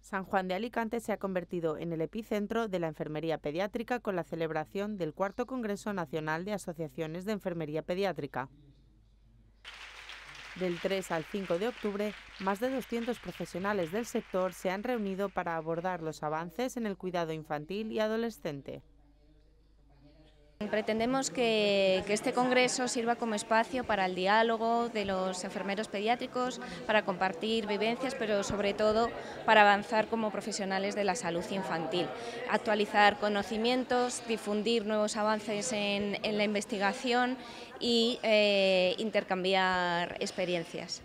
San Juan de Alicante se ha convertido en el epicentro de la enfermería pediátrica con la celebración del cuarto Congreso Nacional de Asociaciones de Enfermería Pediátrica. Del 3 al 5 de octubre, más de 200 profesionales del sector se han reunido para abordar los avances en el cuidado infantil y adolescente. Pretendemos que, este congreso sirva como espacio para el diálogo de los enfermeros pediátricos, para compartir vivencias, pero sobre todo para avanzar como profesionales de la salud infantil, actualizar conocimientos, difundir nuevos avances en, la investigación y eh, intercambiar experiencias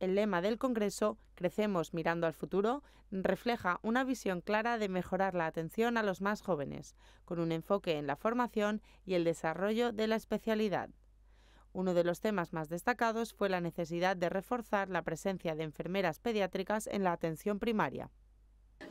el lema del Congreso, Crecemos mirando al futuro, refleja una visión clara de mejorar la atención a los más jóvenes, con un enfoque en la formación y el desarrollo de la especialidad. Uno de los temas más destacados fue la necesidad de reforzar la presencia de enfermeras pediátricas en la atención primaria.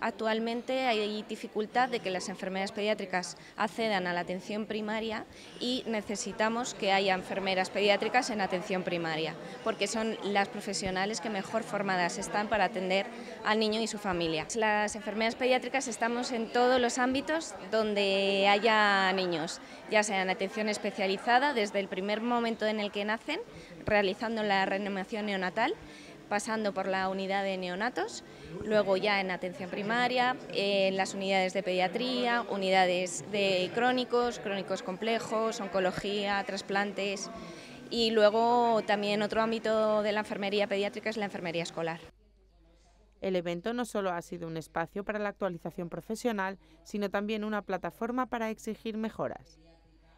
Actualmente hay dificultad de que las enfermeras pediátricas accedan a la atención primaria y necesitamos que haya enfermeras pediátricas en atención primaria, porque son las profesionales que mejor formadas están para atender al niño y su familia. Las enfermeras pediátricas estamos en todos los ámbitos donde haya niños, ya sea en atención especializada desde el primer momento en el que nacen, realizando la reanimación neonatal, pasando por la unidad de neonatos, luego ya en atención primaria, en las unidades de pediatría, unidades de crónicos, crónicos complejos, oncología, trasplantes y luego también otro ámbito de la enfermería pediátrica es la enfermería escolar. El evento no solo ha sido un espacio para la actualización profesional, sino también una plataforma para exigir mejoras.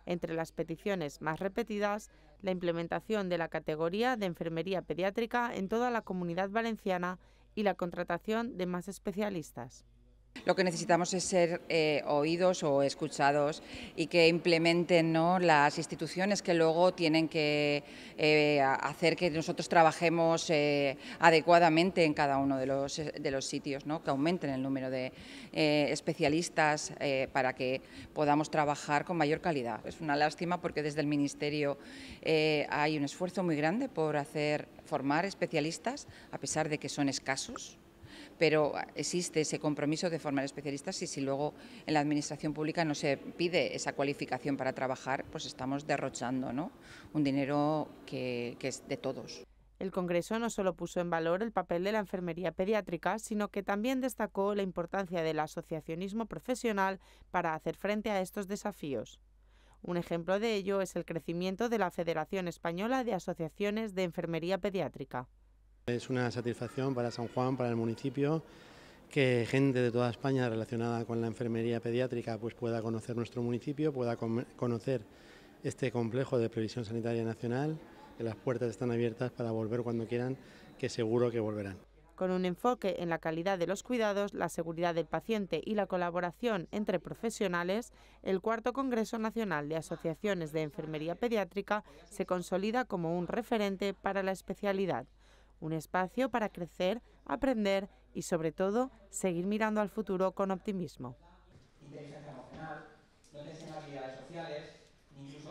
Entre las peticiones más repetidas, la implementación de la categoría de enfermería pediátrica en toda la comunidad valenciana y la contratación de más especialistas. Lo que necesitamos es ser eh, oídos o escuchados y que implementen las instituciones que luego tienen que eh, hacer que nosotros trabajemos eh, adecuadamente en cada uno de los, de los sitios, que aumenten el número de especialistas para que podamos trabajar con mayor calidad. Es una lástima porque desde el Ministerio hay un esfuerzo muy grande por hacer formar especialistas, a pesar de que son escasos pero existe ese compromiso de formar especialistas y si luego en la administración pública no se pide esa cualificación para trabajar, pues estamos derrochando un dinero que, que es de todos. El Congreso no solo puso en valor el papel de la enfermería pediátrica, sino que también destacó la importancia del asociacionismo profesional para hacer frente a estos desafíos. Un ejemplo de ello es el crecimiento de la Federación Española de Asociaciones de Enfermería Pediátrica. Es una satisfacción para San Juan, para el municipio, que gente de toda España relacionada con la enfermería pediátrica pues pueda conocer nuestro municipio, pueda conocer este complejo de previsión sanitaria nacional, que las puertas están abiertas para volver cuando quieran, que seguro que volverán. Con un enfoque en la calidad de los cuidados, la seguridad del paciente y la colaboración entre profesionales, el cuarto Congreso Nacional de Asociaciones de Enfermería Pediátrica se consolida como un referente para la especialidad un espacio para crecer, aprender y sobre todo seguir mirando al futuro con optimismo.